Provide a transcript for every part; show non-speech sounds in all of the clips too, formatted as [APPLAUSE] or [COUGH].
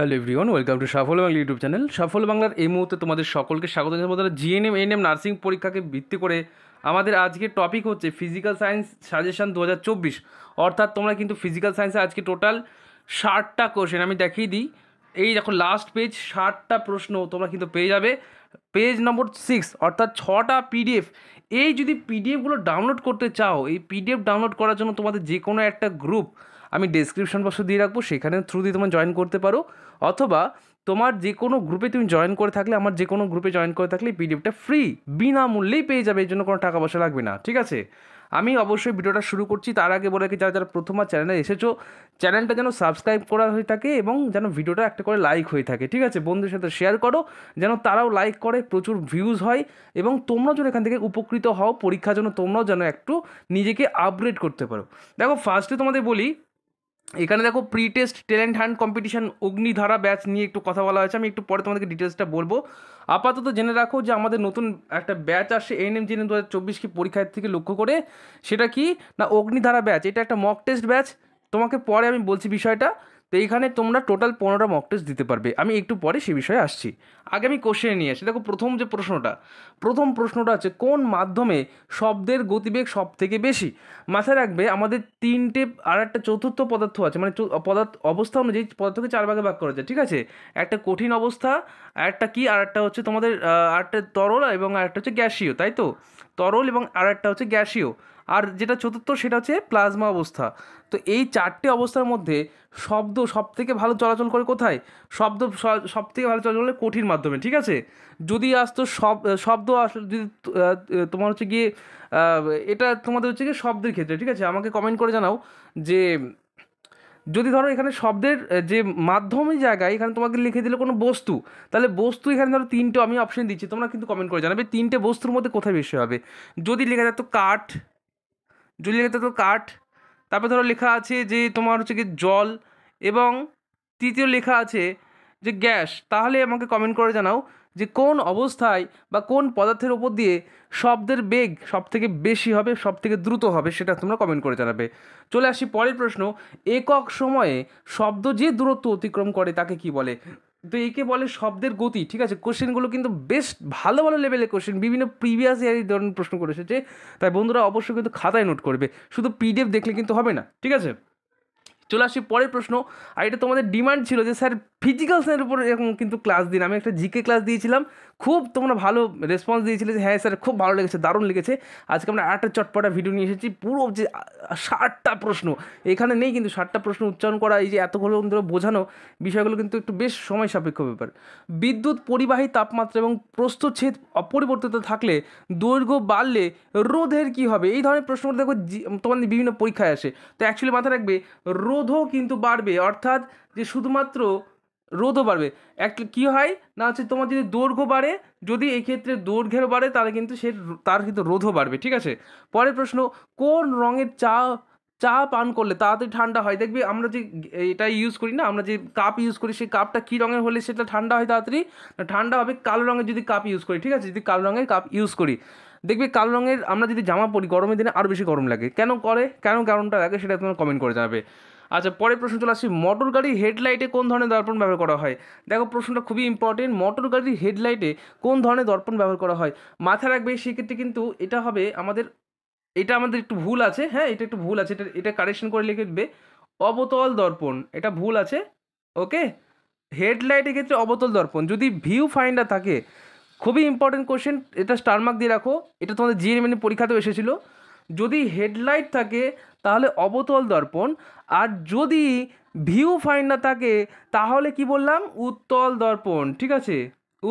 hello everyone welcome to Safal Bangla YouTube channel Safal বাংলার এই মুহূর্তে তোমাদের সকলকে স্বাগত জানাবো তারা জিএনএম এনএম নার্সিং পরীক্ষাকে ভিত্তি করে আমাদের আজকের টপিক হচ্ছে ফিজিক্যাল সায়েন্স সাজেশন দু অর্থাৎ তোমরা কিন্তু ফিজিক্যাল সায়েন্সে আজকে টোটাল ষাটটা কোশ্চেন আমি দেখিয়ে দিই এই দেখো লাস্ট পেজ ষাটটা প্রশ্ন তোমরা কিন্তু পেয়ে যাবে পেজ নম্বর সিক্স অর্থাৎ ছটা পিডিএফ এই যদি পিডিএফগুলো ডাউনলোড করতে চাও এই পিডিএফ ডাউনলোড করার জন্য তোমাদের যে কোনো একটা গ্রুপ আমি ডেসক্রিপশন বক্সে দিয়ে রাখবো সেখানের থ্রু দিয়ে তোমার জয়েন করতে পারো অথবা তোমার যে কোনো গ্রুপে তুমি জয়েন করে থাকলে আমার যে কোনো গ্রুপে জয়েন করে থাকলে পিডিএফটা ফ্রি বিনামূল্যেই পেয়ে যাবে এর জন্য কোনো টাকা পয়সা লাগবে না ঠিক আছে আমি অবশ্যই ভিডিওটা শুরু করছি তার আগে বলে যারা যারা আর চ্যানেলে এসেছো চ্যানেলটা যেন সাবস্ক্রাইব করা হয়ে থাকে এবং যেন ভিডিওটা একটা করে লাইক হয়ে থাকে ঠিক আছে বন্ধুদের সাথে শেয়ার করো যেন তারাও লাইক করে প্রচুর ভিউজ হয় এবং তোমরাও যেন এখান থেকে উপকৃত হও পরীক্ষার জন্য তোমরাও যেন একটু নিজেকে আপগ্রেড করতে পারো দেখো ফার্স্টে তোমাদের বলি এখানে দেখো pre test talent hunt competition Agnidhara batch নিয়ে একটু কথা বলা হয়েছে আমি একটু পরে তোমাদেরকে ডিটেলসটা বলবো আপাতত জেনে রাখো যে আমাদের নতুন একটা ব্যাচ আসে এন এম জেন দু হাজার চব্বিশ কি পরীক্ষার থেকে লক্ষ্য করে সেটা কি না অগ্নিধারা ব্যাচ এটা একটা মক টেস্ট ব্যাচ তোমাকে পরে আমি বলছি বিষয়টা তো এইখানে তোমরা টোটাল পনেরোটা মক টেস্ট দিতে পারবে আমি একটু পরে সে বিষয়ে আসছি আগে আমি কোশ্চেনে নিয়ে আসি দেখো প্রথম যে প্রশ্নটা প্রথম প্রশ্নটা আছে কোন মাধ্যমে শব্দের গতিবেগ সব থেকে বেশি মাথায় রাখবে আমাদের তিনটে আর একটা চতুর্থ পদার্থ আছে মানে পদার্থ অবস্থা অনুযায়ী পদার্থকে চার ভাগে ভাগ করা যায় ঠিক আছে একটা কঠিন অবস্থা আর একটা কি আর একটা হচ্ছে তোমাদের আর একটা তরল এবং আর একটা হচ্ছে গ্যাসীয় তাই তো তরল এবং আর একটা হচ্ছে গ্যাসীয় আর যেটা চতুর্থ সেটা হচ্ছে প্লাজমা অবস্থা তো এই চারটে অবস্থার মধ্যে শব্দ সব থেকে ভালো চলাচল করে কোথায় শব্দ সব থেকে ভালো চলাচল করে কঠিন মাধ্যমে ঠিক আছে যদি আসতো সব শব্দ আস যদি তোমার হচ্ছে গিয়ে এটা তোমাদের হচ্ছে গিয়ে শব্দের ক্ষেত্রে ঠিক আছে আমাকে কমেন্ট করে জানাও যে যদি ধরো এখানে শব্দের যে মাধ্যমে জায়গায় এখানে তোমাকে লিখে দিলে কোনো বস্তু তাহলে বস্তু এখানে ধরো তিনটে আমি অপশন দিচ্ছি তোমরা কিন্তু কমেন্ট করে জানাবে তিনটে বস্তুর মধ্যে কোথায় বেশি হবে যদি লেখা যায় তো কাঠ জলীয় লেখা কাঠ তারপর ধরো লেখা আছে যে তোমার হচ্ছে কি জল এবং তৃতীয় লেখা আছে যে গ্যাস তাহলে আমাকে কমেন্ট করে জানাও যে কোন অবস্থায় বা কোন পদার্থের ওপর দিয়ে শব্দের বেগ সব থেকে বেশি হবে সব থেকে দ্রুত হবে সেটা তোমরা কমেন্ট করে জানাবে চলে আসি পরের প্রশ্ন একক সময়ে শব্দ যে দূরত্ব অতিক্রম করে তাকে কি বলে তো একে বলে শব্দের গতি ঠিক আছে কোশ্চেনগুলো কিন্তু বেশ ভালো ভালো লেভেলের কোশ্চেন বিভিন্ন প্রিভিয়াস এই ধরনের প্রশ্ন করেছে যে তাই বন্ধুরা অবশ্যই কিন্তু খাতায় নোট করবে শুধু পিডিএফ দেখলে কিন্তু হবে না ঠিক আছে চলে আসি পরের প্রশ্ন আর এটা তোমাদের ডিমান্ড ছিল যে স্যার ফিজিক্যাল সায়েন্সের উপর এরকম কিন্তু ক্লাস দিন আমি একটা জিকে ক্লাস দিয়েছিলাম খুব তোমরা ভালো রেসপন্স দিয়েছিলে যে হ্যাঁ স্যার খুব ভালো লেগেছে দারুণ লেগেছে আজকে আমরা আটটা চটপটা ভিডিও নিয়ে এসেছি পুরো যে ষাটটা প্রশ্ন এখানে নেই কিন্তু ষাটটা প্রশ্ন উচ্চারণ করা এই যে এতগুলো ধরে বোঝানো বিষয়গুলো কিন্তু একটু বেশ সময় সাপেক্ষ ব্যাপার বিদ্যুৎ পরিবাহী তাপমাত্রা এবং প্রস্থচ্ছেদ অপরিবর্তিত থাকলে দৈর্ঘ্য বাড়লে রোধের কি হবে এই ধরনের প্রশ্নগুলো দেখো তোমাদের বিভিন্ন পরীক্ষায় আসে তো অ্যাকচুয়ালি মাথায় রাখবে রোধও কিন্তু বাড়বে অর্থাৎ যে শুধুমাত্র রোধও বাড়বে এক কী হয় না হচ্ছে তোমার যদি দৈর্ঘ্য বাড়ে যদি এক্ষেত্রে দৈর্ঘ্যের বাড়ে তাহলে কিন্তু সে তার কিন্তু রোধও বাড়বে ঠিক আছে পরের প্রশ্ন কোন রঙের চা চা পান করলে তাড়াতাড়ি ঠান্ডা হয় দেখবি আমরা যে এটা ইউজ করি না আমরা যে কাপ ইউজ করি সেই কাপটা কী রঙের হলে সেটা ঠান্ডা হয় তাড়াতাড়ি ঠান্ডা হবে কালো রঙের যদি কাপ ইউজ করি ঠিক আছে যদি কালো রঙের কাপ ইউজ করি দেখবে কালো রঙের আমরা যদি জামা পরি গরমের দিনে আরও বেশি গরম লাগে কেন করে কেন কারণটা লাগে সেটা তোমার কমেন্ট করে যাবে আচ্ছা পরের প্রশ্ন চলে আসি মোটর গাড়ির হেডলাইটে কোন ধরনের দর্পণ ব্যবহার করা হয় দেখো প্রশ্নটা খুবই ইম্পর্টেন্ট মোটর গাড়ির হেডলাইটে কোন ধরনের দর্পণ ব্যবহার করা হয় মাথা রাখবে সেক্ষেত্রে কিন্তু এটা হবে আমাদের এটা আমাদের একটু ভুল আছে হ্যাঁ এটা একটু ভুল আছে এটা এটা কারেকশন করে লিখবে অবতল দর্পণ এটা ভুল আছে ওকে হেডলাইটের ক্ষেত্রে অবতল দর্পণ যদি ভিউ ফাইন্ডার থাকে খুবই ইম্পর্টেন্ট কোশ্চেন এটা স্টারমার্ক দিয়ে রাখো এটা তোমাদের জিএমএন পরীক্ষাতেও এসেছিলো যদি হেডলাইট থাকে তাহলে অবতল দর্পণ আর যদি ভিউ ফাইন্ডার থাকে তাহলে কি বললাম উত্তল দর্পণ ঠিক আছে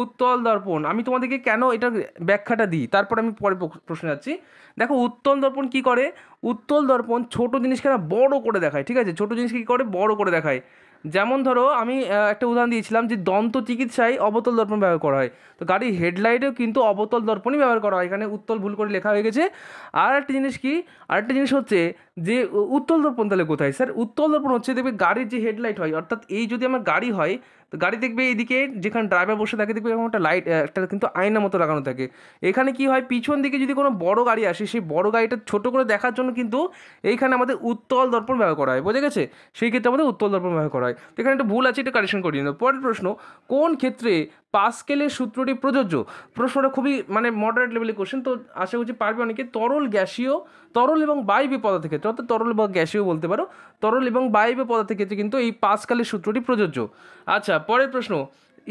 উত্তল দর্পণ আমি তোমাদেরকে কেন এটার ব্যাখ্যাটা দিই তারপর আমি পরে প্রশ্ন যাচ্ছি দেখো উত্তল দর্পণ কি করে উত্তল দর্পণ ছোট জিনিসকে না বড় করে দেখায় ঠিক আছে ছোট জিনিসকে কী করে বড় করে দেখায় যেমন ধরো আমি একটা উদাহরণ দিয়েছিলাম যে দন্ত চিকিৎসায় অবতল দর্পণ ব্যবহার করা হয় তো গাড়ির হেডলাইটেও কিন্তু অবতল দর্পণই ব্যবহার করা হয় এখানে উত্তল ভুল করে লেখা হয়ে গেছে আর একটা জিনিস কি আরেকটা জিনিস হচ্ছে যে উত্তল দর্পণ তাহলে কোথায় স্যার উত্তল দর্পণ হচ্ছে দেখবে গাড়ির যে হেডলাইট হয় অর্থাৎ এই যদি আমার গাড়ি হয় তো গাড়ি দেখবে এইদিকে যেখানে ড্রাইভার বসে থাকে দেখবে একটা লাইট একটা কিন্তু আয়না মতো লাগানো থাকে এখানে কি হয় পিছন দিকে যদি কোনো বড় গাড়ি আসে সেই বড় গাড়িটা ছোট করে দেখার জন্য কিন্তু এইখানে আমাদের উত্তল দর্পণ ব্যবহার করা হয় বোঝা গেছে সেই ক্ষেত্রে আমাদের উত্তল দর্পণ ব্যবহার করা হয় তো এখানে একটা ভুল আছে এটা কারেকশন করিয়ে নেব পরের প্রশ্ন কোন ক্ষেত্রে পাস্কেলের সূত্রটি প্রযোজ্য প্রশ্নটা খুবই মানে মডারেট লেভেলের কোশ্চেন তো আশা করছি পারবে অনেকে তরল গ্যাসীয় তরল এবং বায়বীয় পদার্থের ক্ষেত্রে অর্থাৎ তরল বা গ্যাসীয় বলতে পারো তরল এবং বায়বীয় পদার্থের ক্ষেত্রে কিন্তু এই পাস্কালের সূত্রটি প্রযোজ্য আচ্ছা পরের প্রশ্ন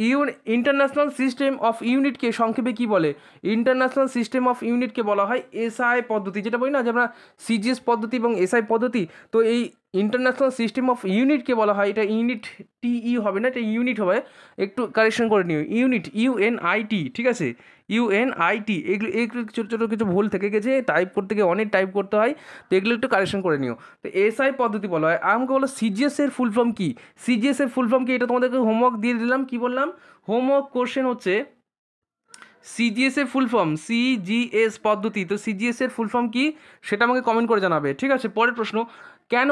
ইউন ইন্টারন্যাশনাল সিস্টেম অফ ইউনিটকে সংক্ষেপে কি বলে ইন্টারন্যাশনাল সিস্টেম অফ ইউনিটকে বলা হয় এসআই পদ্ধতি যেটা বলি না যে আমরা সিজিএস পদ্ধতি এবং এসআই পদ্ধতি তো এই ইন্টারন্যাশনাল সিস্টেম অফ ইউনিটকে বলা হয় এটা ইউনিট টি e হবে না এটা ইউনিট হবে একটু কারেকশন করে নিও ইউনিট আইটি ঠিক আছে আইটি এগুলো এগুলো ছোটো ছোটো কিছু ভুল থেকে গেছে টাইপ করতে গিয়ে অনেক টাইপ করতে হয় তো এগুলো একটু কারেকশন করে নিও তো এসআই পদ্ধতি বলা হয় আমাকে বলো সিজিএসের ফুল ফর্ম কী সিজিএসের ফুল ফর্ম কী এটা তোমাদেরকে হোমওয়ার্ক দিয়ে দিলাম কি বললাম হোমওয়ার্ক কোশ্চেন হচ্ছে সিজিএসের ফুল ফর্ম সিজিএস পদ্ধতি তো সিজিএসের ফুল ফর্ম কী সেটা আমাকে কমেন্ট করে জানাবে ঠিক আছে পরের প্রশ্ন কেন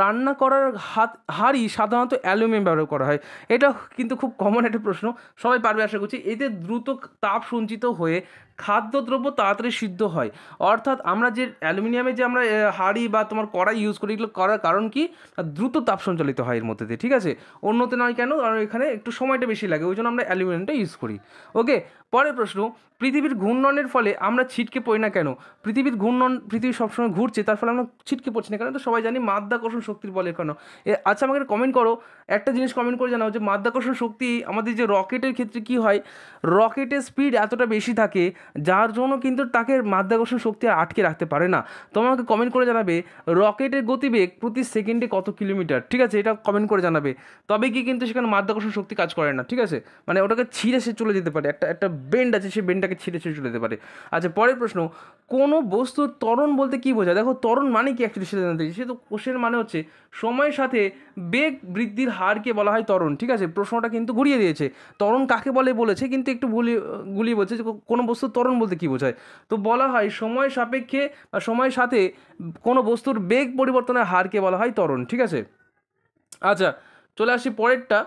রান্না করার হাত হাঁড়ি সাধারণত অ্যালুমিনিয়াম ব্যবহার করা হয় এটা কিন্তু খুব কমন একটা প্রশ্ন সবাই পারবে আশা করছি এতে দ্রুত তাপ সঞ্চিত হয়ে খাদ্যদ্রব্য তাড়াতাড়ি সিদ্ধ হয় অর্থাৎ আমরা যে অ্যালুমিনিয়ামে যে আমরা হাঁড়ি বা তোমার কড়াই ইউজ করি এগুলো করার কারণ কি দ্রুত তাপ সঞ্চালিত হয় এর মধ্যে ঠিক আছে অন্যতে নয় কেন কারণ এখানে একটু সময়টা বেশি লাগে ওই জন্য আমরা অ্যালুমিনিয়ামটা ইউজ করি ওকে পরের প্রশ্ন পৃথিবীর ঘূর্ণনের ফলে আমরা ছিটকে পড়ি না কেন পৃথিবীর ঘূর্ণন পৃথিবী সবসময় ঘুরছে তার ফলে আমরা ছিটকে পড়ছি না কেন তো সবাই জানি মাধ্যাকর্ষণ শক্তির বলে কেন আচ্ছা আমাকে কমেন্ট করো একটা জিনিস কমেন্ট করে জানাও যে মাধ্যাকর্ষণ শক্তি আমাদের যে রকেটের ক্ষেত্রে কি হয় রকেটের স্পিড এতটা বেশি থাকে যার জন্য কিন্তু তাকে মাধ্যাকর্ষণ শক্তি আটকে রাখতে পারে না তো আমাকে কমেন্ট করে জানাবে রকেটের গতিবেগ প্রতি সেকেন্ডে কত কিলোমিটার ঠিক আছে এটা কমেন্ট করে জানাবে তবে কি কিন্তু সেখানে মাধ্যাকর্ষণ শক্তি কাজ করে না ঠিক আছে মানে ওটাকে ছিঁড়ে সে চলে যেতে পারে একটা একটা বেন্ড আছে সেই বেন্ডটাকে ছিঁড়ে ছিঁড়ে চলে যেতে পারে আচ্ছা পরের প্রশ্ন কোনো বস্তুর তরণ বলতে কী বোঝায় দেখো তরণ মানে কি অ্যাকচুয়ালি সেটা জানতে সে তো কোষের মানে হচ্ছে সময়ের সাথে বেগ বৃদ্ধির হারকে বলা হয় তরণ ঠিক আছে প্রশ্নটা কিন্তু ঘুরিয়ে দিয়েছে তরণ কাকে বলে বলেছে কিন্তু একটু ভুলি গুলিয়ে বলছে কোনো বস্তু ত্বরণ বলতে কী বোঝায় তো বলা হয় সময় সাপেক্ষে বা সময়ের সাথে কোনো বস্তুর বেগ পরিবর্তনের হারকে বলা হয় ত্বরণ ঠিক আছে আচ্ছা চলে আসি পরেরটা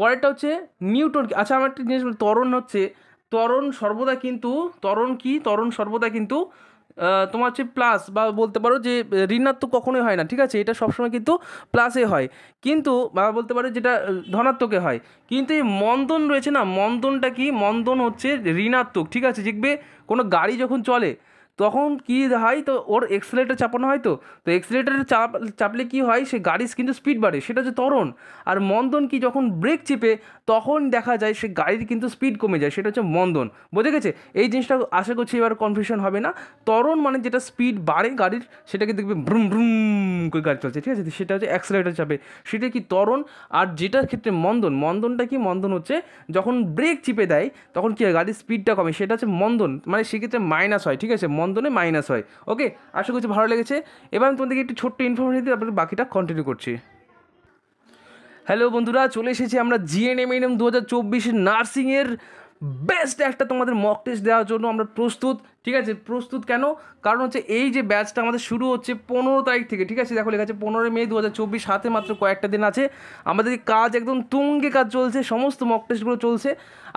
পরেরটা হচ্ছে নিউটন আচ্ছা আমার একটা জিনিস ত্বরণ হচ্ছে ত্বরণ সর্বদা কিন্তু ত্বরণ কি ত্বরণ সর্বদা কিন্তু তোমার হচ্ছে প্লাস বা বলতে পারো যে ঋণাত্মক কখনোই হয় না ঠিক আছে এটা সবসময় কিন্তু প্লাসে হয় কিন্তু বা বলতে পারো যেটা ধনাত্মকে হয় কিন্তু এই মন্দন রয়েছে না মন্দনটা কি মন্দন হচ্ছে ঋণাত্মক ঠিক আছে দেখবে কোনো গাড়ি যখন চলে তখন কি হয় তো ওর এক্সেলেটার চাপানো হয় তো তো এক্সেলেটারে চাপ চাপলে কী হয় সে গাড়ির কিন্তু স্পিড বাড়ে সেটা হচ্ছে তরণ আর মন্দন কি যখন ব্রেক চেপে তখন দেখা যায় সে গাড়ির কিন্তু স্পিড কমে যায় সেটা হচ্ছে মন্দন বোঝা গেছে এই জিনিসটা আশা করছি এবার কনফিউশন হবে না তরণ মানে যেটা স্পিড বাড়ে গাড়ির সেটাকে দেখবে ভ্রুম ভ্রুম করে গাড়ি চলছে ঠিক আছে সেটা হচ্ছে অ্যাক্সেলেটার চাপে সেটা কি তরণ আর যেটার ক্ষেত্রে মন্দন মন্দনটা কি মন্দন হচ্ছে যখন ব্রেক চিপে দেয় তখন কি হয় গাড়ির স্পিডটা কমে সেটা হচ্ছে মন্দন মানে সেক্ষেত্রে মাইনাস হয় ঠিক আছে মন বন্ধনে মাইনাস হয় ওকে আশা করছি ভালো লেগেছে এবার আমি তোমাদেরকে একটু ছোট্ট ইনফরমেশন দিয়ে তারপরে বাকিটা কন্টিনিউ করছি হ্যালো বন্ধুরা চলে এসেছি আমরা জিএনএমএনএম দু হাজার চব্বিশের নার্সিংয়ের বেস্ট একটা তোমাদের মক টেস্ট দেওয়ার জন্য আমরা প্রস্তুত ঠিক আছে প্রস্তুত কেন কারণ হচ্ছে এই যে ব্যাচটা আমাদের শুরু হচ্ছে পনেরো তারিখ থেকে ঠিক আছে দেখো লেখা আছে পনেরোই মে দু হাজার চব্বিশ হাতে মাত্র কয়েকটা দিন আছে আমাদের কাজ একদম তুঙ্গে কাজ চলছে সমস্ত মক টেস্টগুলো চলছে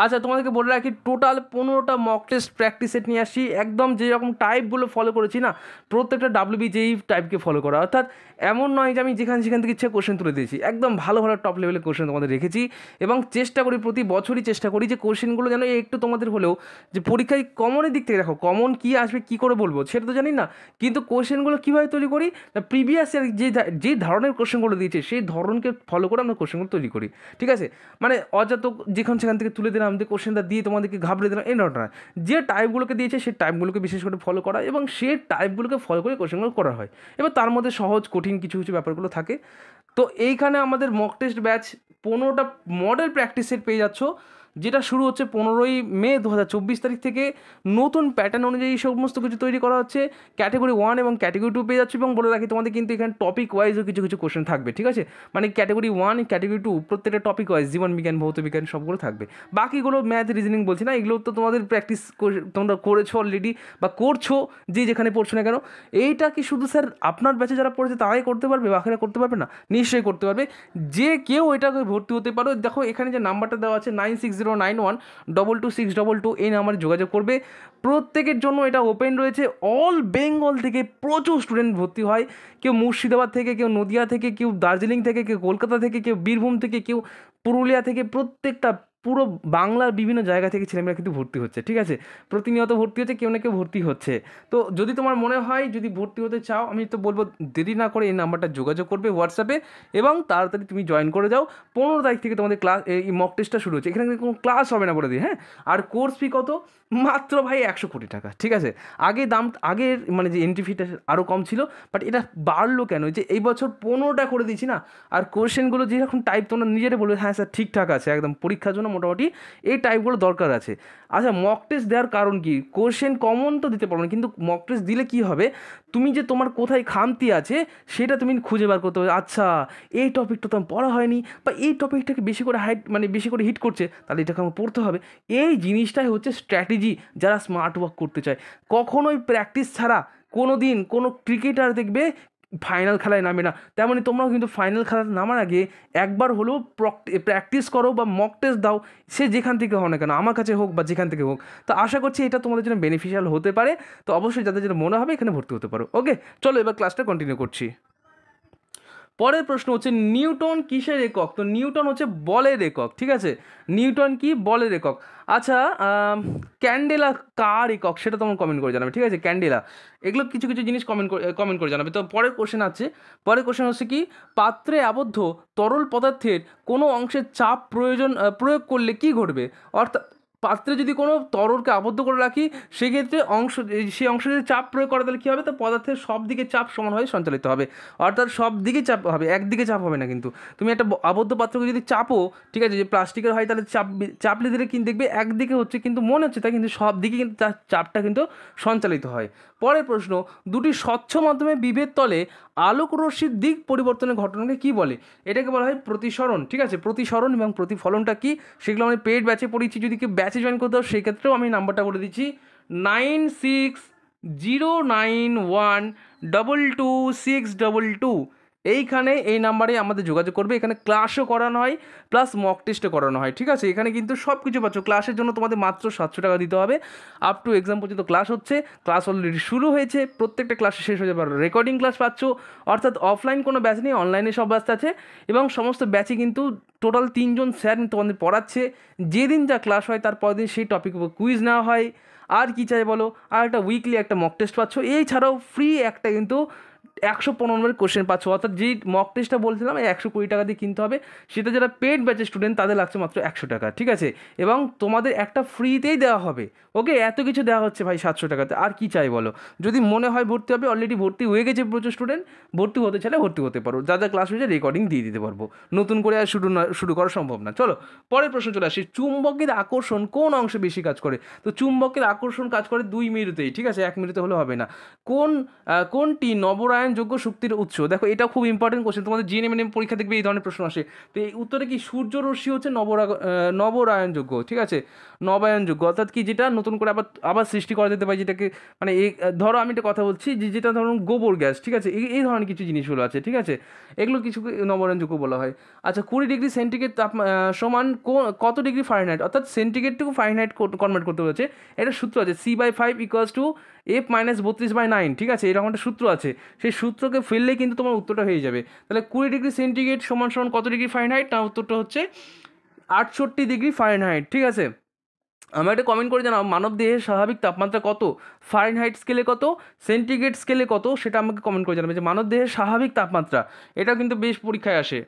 আচ্ছা তোমাদেরকে বলে রাখি টোটাল পনেরোটা মক টেস্ট প্র্যাকটিস সেট নিয়ে আসি একদম যেরকম টাইপগুলো ফলো করেছি না প্রত্যেকটা ডাব্লিউবি যেই টাইপকে ফলো করা অর্থাৎ এমন নয় যে আমি যেখানে সেখান থেকে ইচ্ছা কোশ্চেন তুলে দিয়েছি একদম ভালো ভালো টপ লেভেলের কোশ্চেন তোমাদের রেখেছি এবং চেষ্টা করি প্রতি বছরই চেষ্টা করি যে কোশ্চেনগুলো যেন একটু তোমাদের হলেও যে পরীক্ষায় কমনের দিক থেকে দেখো কমন কি আসবে কি করে বলবো সেটা তো জানি না কিন্তু কোশ্চেনগুলো কীভাবে তৈরি করি না প্রিভিয়াস ইয়ার যে যে ধরনের কোশ্চেনগুলো দিয়েছে সেই ধরনকে ফলো করে আমরা কোশ্চেনগুলো তৈরি করি ঠিক আছে মানে অযাত যেখান সেখান থেকে তুলে দিলাম আমাদের কোশ্চেনটা দিয়ে তোমাদেরকে ঘাবড়ে দিলাম এই নটা যে টাইপগুলোকে দিয়েছে সেই টাইপগুলোকে বিশেষ করে ফলো করা এবং সেই টাইপগুলোকে ফলো করে কোশ্চেনগুলো করা হয় এবার তার মধ্যে সহজ কঠিন কিছু কিছু ব্যাপারগুলো থাকে তো এইখানে আমাদের মক টেস্ট ব্যাচ পনেরোটা মডেল প্র্যাকটিসের পেয়ে যাচ্ছ যেটা শুরু হচ্ছে পনেরোই মে দু তারিখ থেকে নতুন প্যাটার্ন অনুযায়ী সমস্ত কিছু তৈরি করা হচ্ছে ক্যাটাগরি ওয়ান এবং ক্যাটাগরি টু পেয়ে যাচ্ছে এবং বলে রাখি তোমাদের কিন্তু এখানে টপিক ওয়াইজও কিছু কিছু কোশ্চেন থাকবে ঠিক আছে মানে ক্যাটাগরি ওয়ান ক্যাটাগরি টু প্রত্যেকটা টপিক ওয়াইজ জীবন বিজ্ঞান ভৌত বিজ্ঞান সবগুলো থাকবে বাকিগুলো ম্যাথ রিজনিং বলছি না এগুলো তো তোমাদের প্র্যাকটিস তোমরা করেছো অলরেডি বা করছো যে যেখানে পড়ছো না কেন এইটা কি শুধু স্যার আপনার ব্যাচে যারা পড়েছে তারাই করতে পারবে বাকিরা করতে পারবে না নিশ্চয়ই করতে পারবে যে কেউ এটাকে ভর্তি হতে পারো দেখো এখানে যে নাম্বারটা দেওয়া আছে nine six zero nine one double two six double two এই নাম্বারে যোগাযোগ করবে প্রত্যেকের জন্য এটা ওপেন রয়েছে অল বেঙ্গল থেকে প্রচুর স্টুডেন্ট ভর্তি হয় কেউ মুর্শিদাবাদ থেকে কেউ নদিয়া থেকে কেউ দার্জিলিং থেকে কেউ কলকাতা থেকে কেউ বীরভূম থেকে কেউ পুরুলিয়া থেকে প্রত্যেকটা পুরো বাংলার বিভিন্ন জায়গা থেকে ছেলেমেয়েরা কিন্তু ভর্তি হচ্ছে ঠিক আছে প্রতিনিয়ত ভর্তি হচ্ছে কেউ না কেউ ভর্তি হচ্ছে তো যদি তোমার মনে হয় যদি ভর্তি হতে চাও আমি তো বলবো দেরি না করে এই নাম্বারটা যোগাযোগ করবে হোয়াটসঅ্যাপে এবং তাড়াতাড়ি তুমি জয়েন করে যাও পনেরো তারিখ থেকে তোমাদের ক্লাস এই মক টেস্টটা শুরু হচ্ছে এখানে কোনো ক্লাস হবে না বলে দিই হ্যাঁ আর কোর্স ফি কত মাত্র ভাই একশো কোটি টাকা ঠিক আছে আগে দাম আগের মানে যে এন্ট্রি ফিটা আরও কম ছিল বাট এটা বাড়লো কেন যে এই বছর পনেরোটা করে দিয়েছি না আর কোশ্চেনগুলো যেরকম টাইপ তোমরা নিজেরা বলবে হ্যাঁ স্যার ঠিকঠাক আছে একদম পরীক্ষার জন্য মোটামুটি এই টাইপগুলো দরকার আছে আচ্ছা মক টেস্ট দেওয়ার কারণ কি কোয়েশ্চেন কমন তো দিতে পারবো না কিন্তু মক টেস্ট দিলে কি হবে তুমি যে তোমার কোথায় খামতি আছে সেটা তুমি খুঁজে বার করতে হবে আচ্ছা এই টপিকটা তো পড়া হয়নি বা এই টপিকটাকে বেশি করে হাইট মানে বেশি করে হিট করছে তাহলে এটাকে আমার পড়তে হবে এই জিনিসটাই হচ্ছে স্ট্র্যাটেজি ইজি যারা স্মার্ট ওয়ার্ক করতে চায় কখনোই প্র্যাকটিস ছাড়া কোনো দিন কোনো ক্রিকেটার দেখবে ফাইনাল খেলায় নামে না তেমনি তোমরাও কিন্তু ফাইনাল খেলা নামার আগে একবার হলেও প্র্যাকটিস করো বা মক টেস্ট দাও সে যেখান থেকে হয় না কেন আমার কাছে হোক বা যেখান থেকে হোক তো আশা করছি এটা তোমাদের জন্য বেনিফিশিয়াল হতে পারে তো অবশ্যই যাদের জন্য মনে হবে এখানে ভর্তি হতে পারো ওকে চলো এবার ক্লাসটা কন্টিনিউ করছি পরের প্রশ্ন হচ্ছে নিউটন কিসের একক তো নিউটন হচ্ছে বলের একক ঠিক আছে নিউটন কি বলের একক আচ্ছা ক্যান্ডেলা কার একক সেটা তোমার কমেন্ট করে জানাবে ঠিক আছে ক্যান্ডেলা এগুলো কিছু কিছু জিনিস কমেন্ট কমেন্ট করে জানাবে তো পরের কোশ্চেন আছে পরের কোশ্চেন হচ্ছে কি পাত্রে আবদ্ধ তরল পদার্থের কোনো অংশের চাপ প্রয়োজন প্রয়োগ করলে কি ঘটবে অর্থাৎ পাত্রে যদি কোনো তরলকে আবদ্ধ করে রাখি সেক্ষেত্রে অংশ সেই অংশ যদি চাপ প্রয়োগ করে তাহলে কী হবে তো পদার্থের সব দিকে চাপ সমানভাবে সঞ্চালিত হবে অর্থাৎ সব দিকে চাপ হবে একদিকে চাপ হবে না কিন্তু তুমি একটা আবদ্ধ পাত্রকে যদি চাপো ঠিক আছে যে প্লাস্টিকের হয় তাহলে চাপ চাপলে দিলে কিন্তু দেখবে একদিকে হচ্ছে কিন্তু মনে হচ্ছে তাই কিন্তু সব দিকে কিন্তু চাপটা কিন্তু সঞ্চালিত হয় পরের প্রশ্ন দুটি স্বচ্ছ মাধ্যমে বিভেদ তলে আলোক রশ্মির দিক পরিবর্তনের ঘটনাকে কি বলে এটাকে বলা হয় প্রতিসরণ ঠিক আছে প্রতিসরণ এবং প্রতিফলনটা কি সেগুলো আমি পেড ব্যাচে পড়িয়েছি যদি কেউ ব্যাচে জয়েন করতে হয় সেক্ষেত্রেও আমি নাম্বারটা বলে দিচ্ছি nine six zero nine one double two six double two এইখানে এই নাম্বারে আমাদের যোগাযোগ করবে এখানে ক্লাসও করানো হয় প্লাস মক টেস্টও করানো হয় ঠিক আছে এখানে কিন্তু সব কিছু পাচ্ছ ক্লাসের জন্য তোমাদের মাত্র সাতশো টাকা দিতে হবে আপ টু এক্সাম পর্যন্ত ক্লাস হচ্ছে ক্লাস অলরেডি শুরু হয়েছে প্রত্যেকটা ক্লাস শেষ হয়ে যাবে রেকর্ডিং ক্লাস পাচ্ছ অর্থাৎ অফলাইন কোনো ব্যাচ নেই অনলাইনে সব ব্যাচ আছে এবং সমস্ত ব্যাচে কিন্তু টোটাল তিনজন স্যার তোমাদের পড়াচ্ছে যেদিন যা ক্লাস হয় তার পরের দিন সেই টপিক উপর কুইজ নেওয়া হয় আর কি চাই বলো আর একটা উইকলি একটা মক টেস্ট পাচ্ছ ছাড়াও ফ্রি একটা কিন্তু একশো পনেরো নম্বরের কোশ্চেন পাচ্ছ অর্থাৎ যেই মক টেস্টটা বলছিলাম এই একশো কুড়ি টাকা দিয়ে কিনতে হবে সেটা যারা পেড ব্যাচের স্টুডেন্ট তাদের লাগছে মাত্র একশো টাকা ঠিক আছে এবং তোমাদের একটা ফ্রিতেই দেওয়া হবে ওকে এত কিছু দেওয়া হচ্ছে ভাই সাতশো টাকাতে আর কি চাই বলো যদি মনে হয় ভর্তি হবে অলরেডি ভর্তি হয়ে গেছে প্রচুর স্টুডেন্ট ভর্তি হতে চাইলে ভর্তি হতে পারো যা যা ক্লাস হয়েছে রেকর্ডিং দিয়ে দিতে পারবো নতুন করে আর শুরু না শুরু করা সম্ভব না চলো পরের প্রশ্ন চলে আসি চুম্বকের আকর্ষণ কোন অংশে বেশি কাজ করে তো চুম্বকের আকর্ষণ কাজ করে দুই মিনিটেই ঠিক আছে এক মিনিটে হলে হবে না কোন কোনটি নবরায়ণ যোগ্য শক্তির উৎস দেখো এটা খুব ইম্পর্টেন্ট কোশ্চেন তোমাদের জি এম পরীক্ষা দেখবে এই ধরনের প্রশ্ন আসে তো এই উত্তরে কি সূর্য রশ্মি হচ্ছে নবরা নবরায়ণযোগ্য ঠিক আছে নবায়নযোগ্য অর্থাৎ কি যেটা নতুন করে আবার আবার সৃষ্টি করা যেতে পারে যেটাকে মানে এই ধরো আমি একটা কথা বলছি যে যেটা ধরুন গোবর গ্যাস ঠিক আছে এই ধরনের কিছু জিনিসগুলো আছে ঠিক আছে এগুলো কিছু যোগ্য বলা হয় আচ্ছা কুড়ি ডিগ্রি সেন্টিগ্রেড তাপ সমান কত ডিগ্রি ফারেনহাইট অর্থাৎ সেন্টিগ্রেডটুকু টু ফারেনহাইট কনভার্ট করতে হচ্ছে এটা সূত্র আছে C by five equals to F minus বত্রিশ বাই নাইন ঠিক আছে এরকম একটা সূত্র আছে সেই সূত্রকে ফেললেই কিন্তু তোমার উত্তরটা হয়ে যাবে তাহলে কুড়ি ডিগ্রি সেন্টিগ্রেড সমান সমান কত ডিগ্রি ফারেনহাইট তার উত্তরটা হচ্ছে আটষট্টি ডিগ্রি ফারেনহাইট ঠিক আছে আমার একটা কমেন্ট করে জানাও মানব দেহের স্বাভাবিক তাপমাত্রা কত ফারেনহাইট স্কেলে কত সেন্টিগ্রেড স্কেলে কত সেটা আমাকে কমেন্ট করে জানাবে যে মানব দেহের স্বাভাবিক তাপমাত্রা এটা কিন্তু বেশ পরীক্ষায় আসে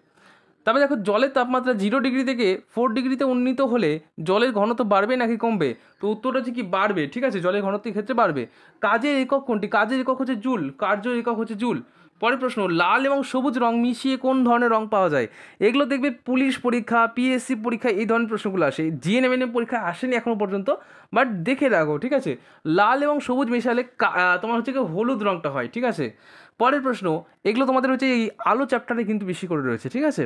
তবে দেখো জলের তাপমাত্রা জিরো ডিগ্রি থেকে ফোর ডিগ্রিতে উন্নীত হলে জলের ঘনত্ব বাড়বে নাকি কমবে তো উত্তরটা হচ্ছে কি বাড়বে ঠিক আছে জলের ঘনত্বের ক্ষেত্রে বাড়বে কাজের একক কোনটি কাজের একক হচ্ছে জুল কার্য একক হচ্ছে জুল পরের প্রশ্ন লাল এবং সবুজ রং মিশিয়ে কোন ধরনের রং পাওয়া যায় এগুলো দেখবে পুলিশ পরীক্ষা পিএসসি পরীক্ষা এই ধরনের প্রশ্নগুলো আসে জিএনএমএনএম পরীক্ষা আসেনি এখনও পর্যন্ত বাট দেখে রাখো ঠিক আছে লাল এবং সবুজ মেশালে তোমার হচ্ছে হলুদ রংটা হয় ঠিক আছে পরের প্রশ্ন এগুলো তোমাদের হচ্ছে এই আলো চ্যাপ্টারে কিন্তু বেশি করে রয়েছে ঠিক আছে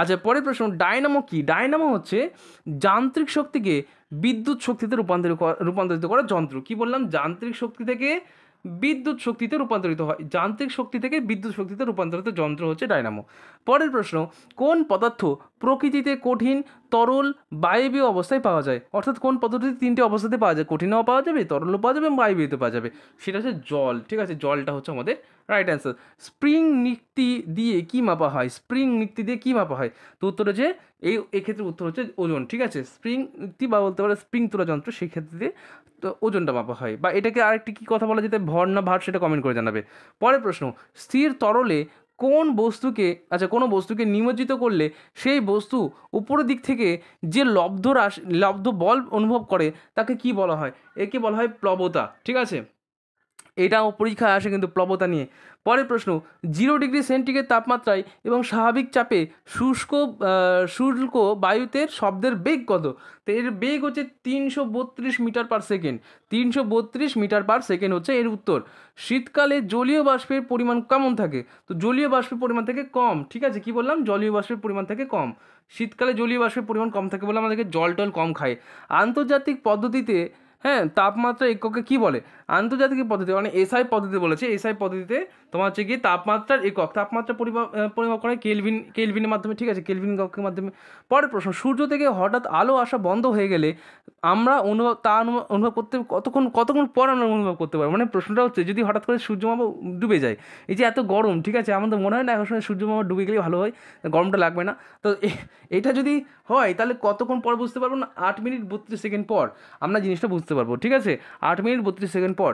আচ্ছা পরের প্রশ্ন ডায়নামো কি ডায়নামো হচ্ছে যান্ত্রিক শক্তিকে বিদ্যুৎ শক্তিতে রূপান্তরিত রূপান্তরিত করার যন্ত্র কি বললাম যান্ত্রিক শক্তি থেকে বিদ্যুৎ শক্তিতে রূপান্তরিত হয় যান্ত্রিক শক্তি থেকে বিদ্যুৎ শক্তিতে রূপান্তরিত যন্ত্র হচ্ছে ডায়নামো পরের প্রশ্ন কোন পদার্থ প্রকৃতিতে কঠিন তরল বায়বীয় অবস্থায় পাওয়া যায় অর্থাৎ কোন পদার্থটি তিনটি অবস্থাতে পাওয়া যায় কঠিনও পাওয়া যাবে তরলও পাওয়া যাবে বায়বীয়তে পাওয়া যাবে সেটা হচ্ছে জল ঠিক আছে জলটা হচ্ছে আমাদের রাইট অ্যান্সার স্প্রিং নিক্তি দিয়ে কী মাপা হয় স্প্রিং নিক্তি দিয়ে কী মাপা হয় তো উত্তর হচ্ছে এই এক্ষেত্রে উত্তর হচ্ছে ওজন ঠিক আছে স্প্রিং বা বলতে পারে স্প্রিং তোলা যন্ত্র সেক্ষেত্রে ওজনটা মাপা হয় বা এটাকে আরেকটি কী কথা বলা যেতে ভর না ভার সেটা কমেন্ট করে জানাবে পরের প্রশ্ন স্থির তরলে কোন বস্তুকে আচ্ছা কোনো বস্তুকে নিমজ্জিত করলে সেই বস্তু উপরের দিক থেকে যে লব্ধ রাশ লব্ধ বল অনুভব করে তাকে কি বলা হয় একে বলা হয় প্লবতা ঠিক আছে এটাও পরীক্ষায় আসে কিন্তু প্লবতা নিয়ে পরের প্রশ্ন জিরো ডিগ্রি সেন্টিগ্রেড তাপমাত্রায় এবং স্বাভাবিক চাপে শুষ্ক শুল্ক বায়ুতে শব্দের বেগ কত তো এর বেগ হচ্ছে তিনশো বত্রিশ মিটার পার সেকেন্ড তিনশো বত্রিশ মিটার পার সেকেন্ড হচ্ছে এর উত্তর শীতকালে জলীয় বাষ্পের পরিমাণ কেমন থাকে তো জলীয় বাষ্পের পরিমাণ থেকে কম ঠিক আছে কি বললাম জলীয় বাষ্পের পরিমাণ থেকে কম শীতকালে জলীয় বাষ্পের পরিমাণ কম থাকে বলে আমাদেরকে জল টল কম খায় আন্তর্জাতিক পদ্ধতিতে হ্যাঁ তাপমাত্রা এককে কি বলে আন্তর্জাতিক পদ্ধতি মানে এসআই পদ্ধতি বলেছে এসআই পদ্ধতিতে তোমার হচ্ছে কি তাপমাত্রার একক তাপমাত্রা পরিমাপ পরিমাপ করে কেলভিন কেলভিনের মাধ্যমে ঠিক আছে কেলভিন এককের মাধ্যমে পরের প্রশ্ন সূর্য থেকে হঠাৎ আলো আসা বন্ধ হয়ে গেলে আমরা অনুভব তা অনুভব করতে কতক্ষণ কতক্ষণ পর আমরা অনুভব করতে পারবো মানে প্রশ্নটা হচ্ছে যদি হঠাৎ করে সূর্যমামা ডুবে যায় এই যে এত গরম ঠিক আছে আমাদের মনে হয় না এখন সময় সূর্যমামা ডুবে গেলে ভালো হয় গরমটা লাগবে না তো এটা যদি হয় তাহলে কতক্ষণ পর বুঝতে পারবো না আট মিনিট বত্রিশ সেকেন্ড পর আমরা জিনিসটা বুঝতে পারবো ঠিক আছে আট মিনিট বত্রিশ সেকেন্ড পর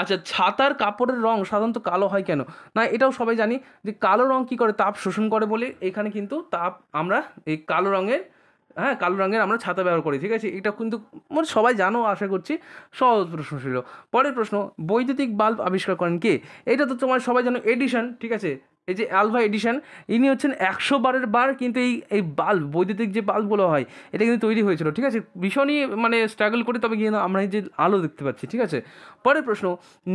আচ্ছা ছাতার কাপড়ের রং সাধারণত কালো হয় কেন না এটাও সবাই জানি যে কালো রং কি করে তাপ শোষণ করে বলে এখানে কিন্তু তাপ আমরা এই কালো রঙের হ্যাঁ কালো রঙের আমরা ছাতা ব্যবহার করি ঠিক আছে এটা কিন্তু মানে সবাই জানো আশা করছি সহজ প্রশ্ন ছিল পরের প্রশ্ন বৈদ্যুতিক বাল্ব আবিষ্কার করেন কে এটা তো তোমার সবাই জানো এডিশন ঠিক আছে এই যে অ্যালভা এডিশন ইনি হচ্ছেন একশো বারের বার কিন্তু এই এই বাল্ব বৈদ্যুতিক যে বাল্বগুলো হয় এটা কিন্তু তৈরি হয়েছিল ঠিক আছে ভীষণই মানে স্ট্রাগল করে তবে গিয়ে আমরা এই যে আলো দেখতে পাচ্ছি ঠিক আছে পরের প্রশ্ন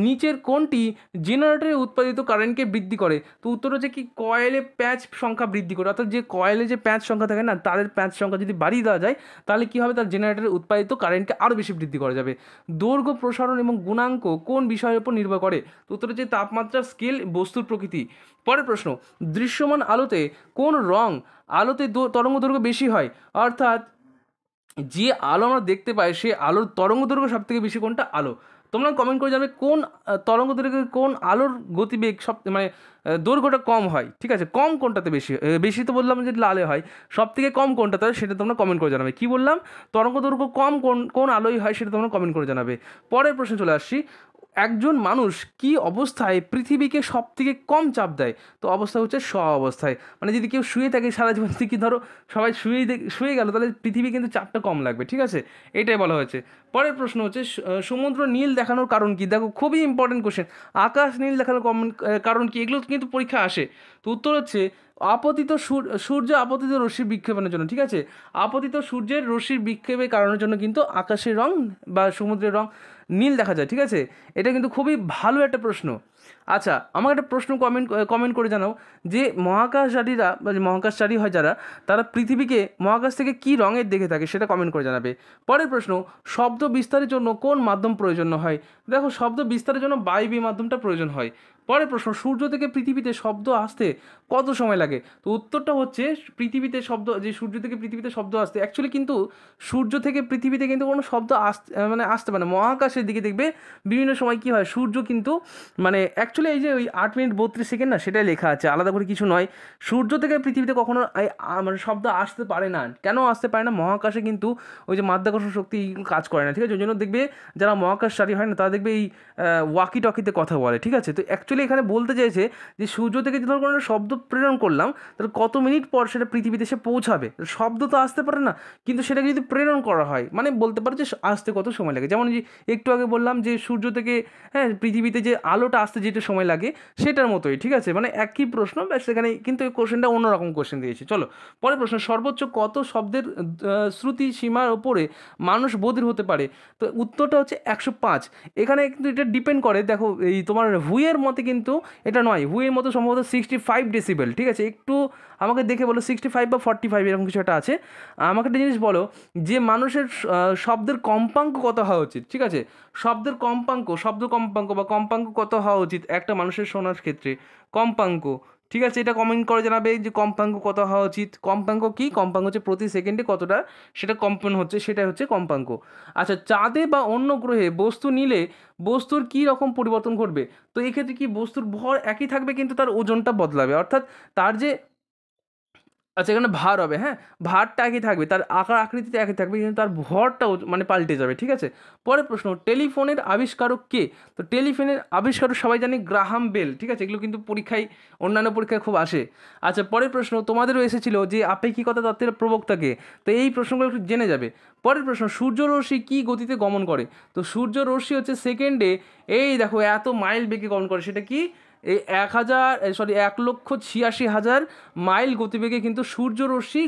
নিচের কোনটি জেনারেটরে উৎপাদিত কারেন্টকে বৃদ্ধি করে তো উত্তর হচ্ছে কি কয়েলে প্যাঁচ সংখ্যা বৃদ্ধি করে অর্থাৎ যে কয়েলে যে প্যাঁচ সংখ্যা থাকে না তাদের প্যাঁচ সংখ্যা যদি বাড়িয়ে দেওয়া যায় তাহলে কী হবে তার জেনারেটরে উৎপাদিত কারেন্টকে আরও বেশি বৃদ্ধি করা যাবে দৈর্ঘ্য প্রসারণ এবং গুণাঙ্ক কোন বিষয়ের উপর নির্ভর করে উত্তর হচ্ছে তাপমাত্রা স্কেল বস্তুর প্রকৃতি পরে পরের প্রশ্ন দৃশ্যমান আলোতে কোন রং আলোতে তরঙ্গ দৈর্ঘ্য বেশি হয় অর্থাৎ যে আলো আমরা দেখতে পাই সে আলোর তরঙ্গ দৈর্ঘ্য সব থেকে বেশি কোনটা আলো তোমরা কমেন্ট করে জানাবে কোন তরঙ্গ দৈর্ঘ্য কোন আলোর গতিবেগ সব মানে দৈর্ঘ্যটা কম হয় ঠিক আছে কম কোনটাতে বেশি বেশি তো বললাম যে লালে হয় সব থেকে কম কোনটাতে হয় সেটা তোমরা কমেন্ট করে জানাবে কি বললাম তরঙ্গ দৈর্ঘ্য কম কোন কোন আলোই হয় সেটা তোমরা কমেন্ট করে জানাবে পরের প্রশ্ন চলে আসছি একজন মানুষ কি অবস্থায় পৃথিবীকে সব থেকে কম চাপ দেয় তো অবস্থা হচ্ছে স্ব অবস্থায় মানে যদি কেউ শুয়ে থাকে সারা জীবন থেকে [LAUGHS] ধরো সবাই শুয়ে শুয়ে গেল তাহলে পৃথিবী কিন্তু চাপটা কম লাগবে ঠিক আছে এটাই বলা হয়েছে পরের প্রশ্ন হচ্ছে সমুদ্র নীল দেখানোর কারণ কি দেখো খুবই ইম্পর্টেন্ট কোশ্চেন আকাশ নীল দেখানোর কারণ কি এগুলো কিন্তু পরীক্ষা আসে তো উত্তর হচ্ছে আপতিত সূর্য আপতিত রশ্মির বিক্ষেপণের জন্য ঠিক আছে আপতিত সূর্যের রশ্মির বিক্ষেপের কারণের জন্য কিন্তু আকাশের রং বা সমুদ্রের রং নীল দেখা যায় ঠিক আছে এটা কিন্তু খুবই ভালো একটা প্রশ্ন আচ্ছা আমাকে একটা প্রশ্ন কমেন্ট কমেন্ট করে জানাও যে মহাকাশচারীরা বা মহাকাশচারী হয় যারা তারা পৃথিবীকে মহাকাশ থেকে কি রঙের দেখে থাকে সেটা কমেন্ট করে জানাবে পরের প্রশ্ন শব্দ বিস্তারের জন্য কোন মাধ্যম প্রয়োজন হয় দেখো শব্দ বিস্তারের জন্য বাইবি মাধ্যমটা প্রয়োজন হয় পরের প্রশ্ন সূর্য থেকে পৃথিবীতে শব্দ আসতে কত সময় লাগে তো উত্তরটা হচ্ছে পৃথিবীতে শব্দ যে সূর্য থেকে পৃথিবীতে শব্দ আসতে অ্যাকচুয়ালি কিন্তু সূর্য থেকে পৃথিবীতে কিন্তু কোনো শব্দ আস মানে আসতে পারে না মহাকাশের দিকে দেখবে বিভিন্ন সময় কি হয় সূর্য কিন্তু মানে অ্যাকচুয়ালি এই যে ওই আট মিনিট বত্রিশ সেকেন্ড না সেটাই লেখা আছে আলাদা করে কিছু নয় সূর্য থেকে পৃথিবীতে কখনো মানে শব্দ আসতে পারে না কেন আসতে পারে না মহাকাশে কিন্তু ওই যে মাধ্যাকর্ষণ শক্তি কাজ করে না ঠিক আছে ওই জন্য দেখবে যারা মহাকাশ সারি হয় না তারা দেখবে এই ওয়াকি টকিতে কথা বলে ঠিক আছে তো অ্যাকচুয়ালি এখানে বলতে চাইছে যে সূর্য থেকে যে ধরো শব্দ প্রেরণ করলাম তাহলে কত মিনিট পর সেটা পৃথিবীতে সে পৌঁছাবে শব্দ তো আসতে পারে না কিন্তু সেটাকে যদি প্রেরণ করা হয় মানে বলতে পারে যে আসতে কত সময় লাগে যেমন যে একটু আগে বললাম যে সূর্য থেকে হ্যাঁ পৃথিবীতে যে আলোটা আসতে যেটু সময় লাগে সেটার মতোই ঠিক আছে মানে একই প্রশ্ন সেখানে কিন্তু এই কোশ্চেনটা অন্যরকম কোশ্চেন দিয়েছে চলো পরের প্রশ্ন সর্বোচ্চ কত শব্দের শ্রুতি সীমার ওপরে মানুষ বধির হতে পারে তো উত্তরটা হচ্ছে একশো পাঁচ এখানে কিন্তু এটা ডিপেন্ড করে দেখো এই তোমার হুইয়ের মতে কিন্তু এটা নয় হুইয়ের মতো সম্ভবত সিক্সটি ফাইভ ডেসিবেল ঠিক আছে একটু আমাকে দেখে বলো সিক্সটি ফাইভ বা ফর্টি ফাইভ এরকম কিছু একটা আছে আমাকে একটা জিনিস বলো যে মানুষের শব্দের কম্পাঙ্ক কত হওয়া উচিত ঠিক আছে শব্দের কম্পাঙ্ক শব্দ কম্পাঙ্ক বা কম্পাঙ্ক কত হওয়া উচিত একটা মানুষের শোনার ক্ষেত্রে কম্পাঙ্ক ঠিক আছে এটা কমেন্ট করে জানাবে যে কম্পাঙ্ক কত হওয়া উচিত কম্পাঙ্ক কি কম্পাঙ্ক হচ্ছে প্রতি সেকেন্ডে কতটা সেটা কম্পন হচ্ছে সেটাই হচ্ছে কম্পাঙ্ক আচ্ছা চাঁদে বা অন্য গ্রহে বস্তু নিলে বস্তুর কী রকম পরিবর্তন ঘটবে তো এক্ষেত্রে কি বস্তুর ভর একই থাকবে কিন্তু তার ওজনটা বদলাবে অর্থাৎ তার যে আচ্ছা এখানে ভার হবে হ্যাঁ ভারটা একই থাকবে তার আকার আকৃতিতে একই থাকবে কিন্তু তার ভরটা মানে পাল্টে যাবে ঠিক আছে পরের প্রশ্ন টেলিফোনের আবিষ্কারক কে তো টেলিফোনের আবিষ্কারক সবাই জানি গ্রাহাম বেল ঠিক আছে এগুলো কিন্তু পরীক্ষায় অন্যান্য পরীক্ষায় খুব আসে আচ্ছা পরের প্রশ্ন তোমাদেরও এসেছিলো যে আপেক্ষিকতা তত্ত্বের প্রবক্তাকে তো এই প্রশ্নগুলো একটু জেনে যাবে পরের প্রশ্ন সূর্যরশ্মি কী গতিতে গমন করে তো সূর্যরশ্মি হচ্ছে সেকেন্ডে এই দেখো এত মাইল বেগে গমন করে সেটা কি এই এক হাজার সরি এক লক্ষ ছিয়াশি হাজার মাইল গতিবেগে কিন্তু সূর্যরশ্মি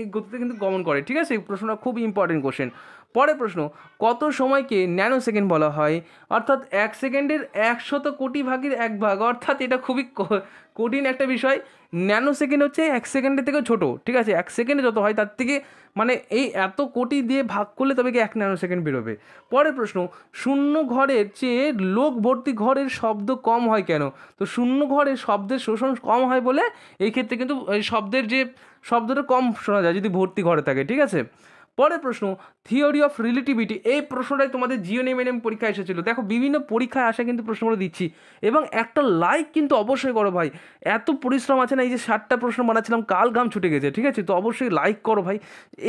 এই গতিতে কিন্তু গমন করে ঠিক আছে এই প্রশ্নটা খুব ইম্পর্টেন্ট কোশ্চেন পরের প্রশ্ন কত সময়কে ন্যানো সেকেন্ড বলা হয় অর্থাৎ এক সেকেন্ডের একশত কোটি ভাগের এক ভাগ অর্থাৎ এটা খুবই কঠিন একটা বিষয় ন্যানো সেকেন্ড হচ্ছে এক সেকেন্ডের থেকেও ছোট ঠিক আছে এক সেকেন্ডে যত হয় তার থেকে মানে এই এত কোটি দিয়ে ভাগ করলে তবে কি এক ন্যানো সেকেন্ড বেরোবে পরের প্রশ্ন শূন্য ঘরের চেয়ে লোক ভর্তি ঘরের শব্দ কম হয় কেন তো শূন্য ঘরে শব্দের শোষণ কম হয় বলে এই ক্ষেত্রে কিন্তু শব্দের যে শব্দটা কম শোনা যায় যদি ভর্তি ঘরে থাকে ঠিক আছে পরের প্রশ্ন থিওরি অফ রিলেটিভিটি এই প্রশ্নটাই তোমাদের জিও নেম পরীক্ষা এসেছিলো দেখো বিভিন্ন পরীক্ষায় আসা কিন্তু প্রশ্নগুলো দিচ্ছি এবং একটা লাইক কিন্তু অবশ্যই করো ভাই এত পরিশ্রম আছে না এই যে ষাটটা প্রশ্ন বানাচ্ছিলাম কাল গাম ছুটে গেছে ঠিক আছে তো অবশ্যই লাইক করো ভাই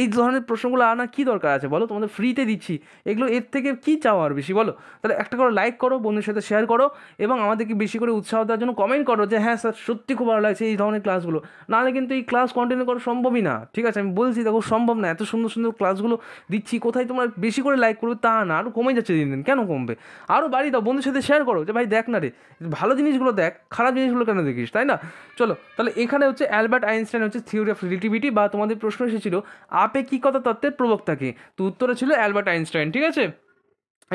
এই ধরনের প্রশ্নগুলো আনা কী দরকার আছে বলো তোমাদের ফ্রিতে দিচ্ছি এগুলো এর থেকে কী চাও আর বেশি বলো তাহলে একটা করে লাইক করো বন্ধুর সাথে শেয়ার করো এবং আমাদেরকে বেশি করে উৎসাহ দেওয়ার জন্য কমেন্ট করো যে হ্যাঁ স্যার সত্যি খুব ভালো লাগছে এই ধরনের ক্লাসগুলো নাহলে কিন্তু এই ক্লাস কন্টিনিউ করা সম্ভবই না ঠিক আছে আমি বলছি দেখো সম্ভব না এত সুন্দর সুন্দর ক্লাসগুলো দিচ্ছি কোথায় তোমরা বেশি করে লাইক করবে তা না আরও কমে যাচ্ছে দিন দিন কেন কমবে আরও বাড়ি দাও বন্ধুর সাথে শেয়ার করো যে ভাই দেখ না রে ভালো জিনিসগুলো দেখ খারাপ জিনিসগুলো কেন দেখিস তাই না চলো তাহলে এখানে হচ্ছে অ্যালবার্ট আইনস্টাইন হচ্ছে থিওরি অফ রিলেটিভিটি বা তোমাদের প্রশ্ন এসেছিল কথা তত্ত্বের প্রবক্তাকে তো উত্তরে ছিল অ্যালবার্ট আইনস্টাইন ঠিক আছে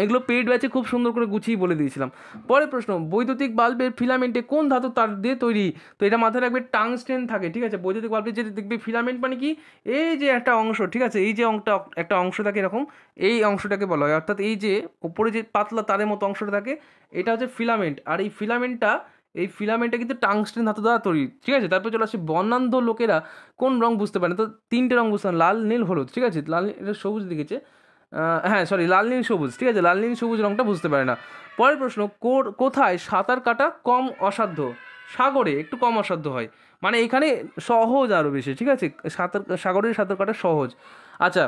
এগুলো পেইড ব্যাচে খুব সুন্দর করে গুছিয়ে বলে দিয়েছিলাম পরের প্রশ্ন বৈদ্যুতিক বাল্বের ফিলামেন্টে কোন ধাতু তার দিয়ে তৈরি তো এটা মাথায় রাখবে স্টেন থাকে ঠিক আছে বৈদ্যুতিক বাল্বের যে দেখবে ফিলামেন্ট মানে কি এই যে একটা অংশ ঠিক আছে এই যে অংশটা একটা অংশ থাকে এরকম এই অংশটাকে বলা হয় অর্থাৎ এই যে ওপরে যে পাতলা তারের মতো অংশটা থাকে এটা হচ্ছে ফিলামেন্ট আর এই ফিলামেন্টটা এই ফিলামেন্টটা কিন্তু টাংস্টেন ধাতু দ্বারা তৈরি ঠিক আছে তারপর চলে আসে বর্ণান্ধ লোকেরা কোন রং বুঝতে পারে না তো তিনটে রং বুঝতে পারে লাল নীল হলুদ ঠিক আছে লাল এটা সবুজ দেখেছে হ্যাঁ সরি লাল নীল সবুজ ঠিক আছে লাল নীল সবুজ রঙটা বুঝতে পারে না পরের প্রশ্ন কোথায় সাঁতার কাটা কম অসাধ্য সাগরে একটু কম অসাধ্য হয় মানে এখানে সহজ আরও বেশি ঠিক আছে সাঁতার সাগরের সাঁতার কাটা সহজ আচ্ছা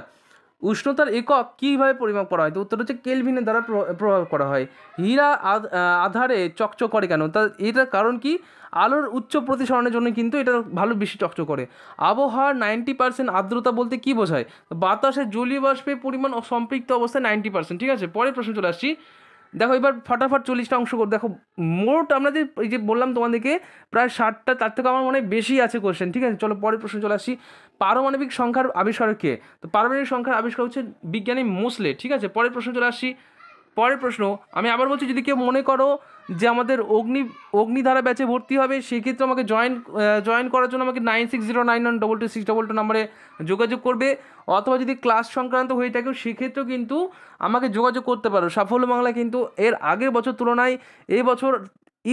উষ্ণতার একক কীভাবে পরিমাপ করা হয় তো উত্তর হচ্ছে কেলভিনের দ্বারা প্রভাব করা হয় হীরা আধারে চকচক করে কেন তা এটার কারণ কি আলোর উচ্চ প্রতিসরণের জন্য কিন্তু এটা ভালো বেশি চকচক করে আবহাওয়ার নাইনটি পার্সেন্ট আর্দ্রতা বলতে কী বোঝায় বাতাসে জলীয় বাষ্পের পরিমাণ সম্পৃক্ত অবস্থায় নাইনটি পার্সেন্ট ঠিক আছে পরের প্রশ্ন চলে আসছি দেখো এবার ফটাফট চল্লিশটা অংশ কর দেখো মোট আমরা যে এই যে বললাম তোমাদেরকে প্রায় ষাটটা তার থেকে আমার মনে হয় বেশি আছে কোশ্চেন ঠিক আছে চলো পরের প্রশ্ন চলে আসি পারমাণবিক সংখ্যার আবিষ্কারকে কে তো পারমাণবিক সংখ্যার আবিষ্কার হচ্ছে বিজ্ঞানী মোসলে ঠিক আছে পরের প্রশ্ন চলে আসি পরের প্রশ্ন আমি আবার বলছি যদি কেউ মনে করো যে আমাদের অগ্নি অগ্নিধারা ব্যাচে ভর্তি হবে সেক্ষেত্রে আমাকে জয়েন জয়েন করার জন্য আমাকে nine six zero nine one double two six double two নাম্বারে যোগাযোগ করবে অথবা যদি ক্লাস সংক্রান্ত হয়ে থাকে সেক্ষেত্রেও কিন্তু আমাকে যোগাযোগ করতে পারো সাফল্য বাংলা কিন্তু এর আগের বছর তুলনায় এই বছর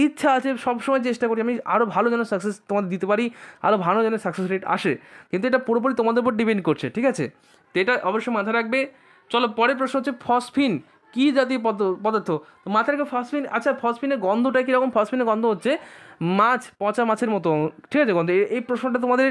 ইচ্ছা আছে সবসময় চেষ্টা করি আমি আরও ভালো যেন সাকসেস তোমাদের দিতে পারি আরও ভালো যেন সাকসেস রেট আসে কিন্তু এটা পুরোপুরি তোমাদের উপর ডিপেন্ড করছে ঠিক আছে তো এটা অবশ্যই মাথায় রাখবে চলো পরের প্রশ্ন হচ্ছে ফসফিন কী জাতীয় পদার্থ তো মাথার রেখে ফসফিন আচ্ছা ফসফিনের গন্ধটা কীরকম ফসফিনের গন্ধ হচ্ছে মাছ পচা মাছের মতো ঠিক আছে গন্ধ এই প্রশ্নটা তোমাদের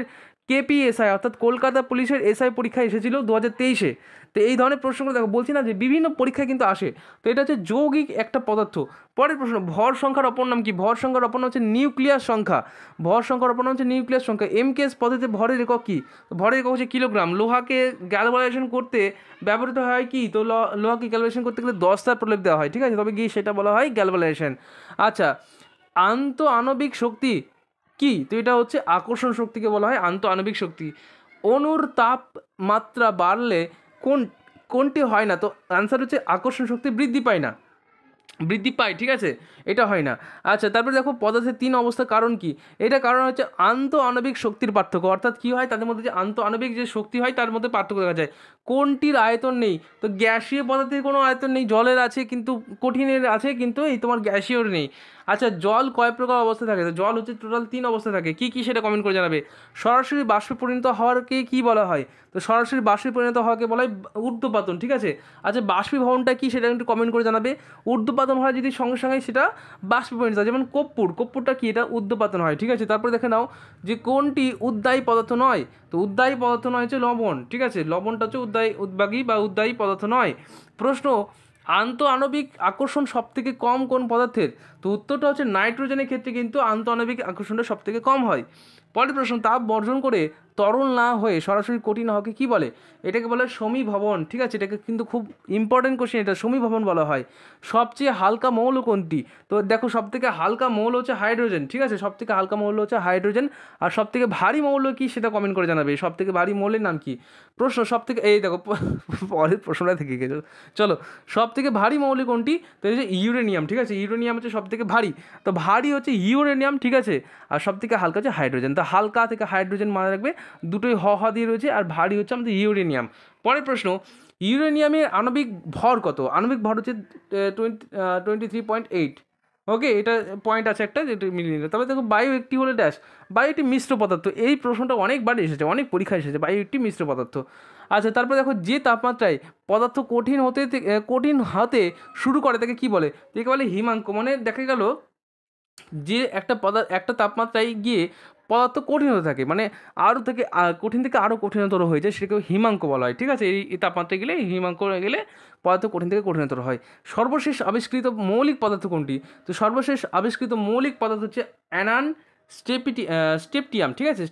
কেপিএসআই অর্থাৎ কলকাতা পুলিশের এসআই পরীক্ষা এসেছিল দু হাজার তেইশে তো এই ধরনের প্রশ্নগুলো দেখো বলছি না যে বিভিন্ন পরীক্ষায় কিন্তু আসে তো এটা হচ্ছে যৌগিক একটা পদার্থ পরের প্রশ্ন ভর সংখ্যার অপর নাম কি ভর সংখ্যার অপর নাম হচ্ছে নিউক্লিয়ার সংখ্যা ভর সংখ্যার অপর নাম হচ্ছে নিউক্লিয়ার সংখ্যা এমকেএস পদ্ধতিতে ভরের একক কী ভরের একক হচ্ছে কিলোগ্রাম লোহাকে গ্যালভারাইজেশন করতে ব্যবহৃত হয় কি তো লোহাকে গ্যালভারাইজেশন করতে গেলে দশটা প্রলেপ দেওয়া হয় ঠিক আছে তবে গিয়ে সেটা বলা হয় গ্যালভারাইজেশন আচ্ছা আন্ত আণবিক শক্তি কি তো এটা হচ্ছে আকর্ষণ শক্তিকে বলা হয় আন্ত আণবিক শক্তি অনুর তাপমাত্রা বাড়লে কোন কোনটি হয় না তো অ্যান্সার হচ্ছে আকর্ষণ শক্তি বৃদ্ধি পায় না বৃদ্ধি পায় ঠিক আছে এটা হয় না আচ্ছা তারপরে দেখো পদার্থের তিন অবস্থা কারণ কি এটা কারণ হচ্ছে আন্ত আণবিক শক্তির পার্থক্য অর্থাৎ কি হয় তাদের মধ্যে যে আন্ত আণবিক যে শক্তি হয় তার মধ্যে পার্থক্য দেখা যায় কোনটির আয়তন নেই তো গ্যাসীয় পদার্থের কোনো আয়তন নেই জলের আছে কিন্তু কঠিনের আছে কিন্তু এই তোমার গ্যাসীয়র নেই আচ্ছা জল কয় প্রকার অবস্থা থাকে জল হচ্ছে টোটাল তিন অবস্থা থাকে কি কি সেটা কমেন্ট করে জানাবে সরাসরি বাষ্পে পরিণত হওয়ারকে কি বলা হয় তো সরাসরি বাষ্পে পরিণত হওয়াকে বলা হয় ঊর্ধ্বপাতন ঠিক আছে আচ্ছা বাষ্পীভবনটা কি সেটা একটু কমেন্ট করে জানাবে ঊর্ধ্বপাতন হয় যদি সঙ্গে সঙ্গে সেটা বাষ্পে পরিণত হয় যেমন কপ্পুর কপ্পুরটা কি এটা উর্ধ্বপাতন হয় ঠিক আছে তারপরে দেখে নাও যে কোনটি উদ্দায়ী পদার্থ নয় তো উদ্দায়ী পদার্থ নয় হচ্ছে লবণ ঠিক আছে লবণটা হচ্ছে উদ্দায়ী উদ্বাগী বা উদ্দায়ী পদার্থ নয় প্রশ্ন আন্ত আণবিক আকর্ষণ সব থেকে কম কোন পদার্থের তো উত্তরটা হচ্ছে নাইট্রোজেনের ক্ষেত্রে কিন্তু আণবিক আকর্ষণটা সব থেকে কম হয় পরের প্রশ্ন তাপ বর্জন করে তরল না হয়ে সরাসরি কঠিন হওয়াকে কি বলে এটাকে বলে সমীভবন ঠিক আছে এটাকে কিন্তু খুব ইম্পর্টেন্ট কোশ্চেন এটা সমীভবন বলা হয় সবচেয়ে হালকা মৌল কোনটি তো দেখো সবথেকে হালকা মৌল হচ্ছে হাইড্রোজেন ঠিক আছে সবথেকে হালকা মৌল হচ্ছে হাইড্রোজেন আর সবথেকে ভারী মৌল কি সেটা কমেন্ট করে জানাবে সবথেকে ভারী মৌলের নাম কি প্রশ্ন সবথেকে এই দেখো পরের প্রশ্নটা থেকে গেছে চলো সবথেকে ভারী মৌল কোনটি তো হচ্ছে ইউরেনিয়াম ঠিক আছে ইউরেনিয়াম হচ্ছে সবথেকে ভারী তো ভারী হচ্ছে ইউরেনিয়াম ঠিক আছে আর সবথেকে হালকা হচ্ছে হাইড্রোজেন তো হালকা থেকে হাইড্রোজেন মনে রাখবে দুটোই হ হ দিয়ে রয়েছে আর ভারী হচ্ছে আমাদের ইউরেনিয়াম পরের প্রশ্ন ইউরেনিয়ামের আণবিক ভর কত আণবিক ভর হচ্ছে twenty twenty three point eight okay এটা পয়েন্ট আছে একটা যেটা মিলিয়ে নিলে তবে দেখো বায়ু একটি হলে ড্যাশ বায়ু একটি মিশ্র পদার্থ এই প্রশ্নটা অনেকবার এসেছে অনেক পরীক্ষা এসেছে বায়ু একটি মিশ্র পদার্থ আচ্ছা তারপরে দেখো যে তাপমাত্রায় পদার্থ কঠিন হতে কঠিন হতে শুরু করে তাকে কি বলে তাকে বলে হিমাঙ্ক মানে দেখা গেল যে একটা পদার্থ একটা তাপমাত্রায় গিয়ে পদার্থ কঠিন হতে থাকে মানে আরও থেকে কঠিন থেকে আরও কঠিনতর হয়ে যায় সেটাকে হিমাঙ্ক বলা হয় ঠিক আছে এই তাপমাত্রায় গেলে হিমাঙ্ক গেলে পদার্থ কঠিন থেকে কঠিনতর হয় সর্বশেষ আবিষ্কৃত মৌলিক পদার্থ কোনটি তো সর্বশেষ আবিষ্কৃত মৌলিক পদার্থ হচ্ছে অ্যানান স্টেপিটি স্টেপটিয়াম ঠিক আছে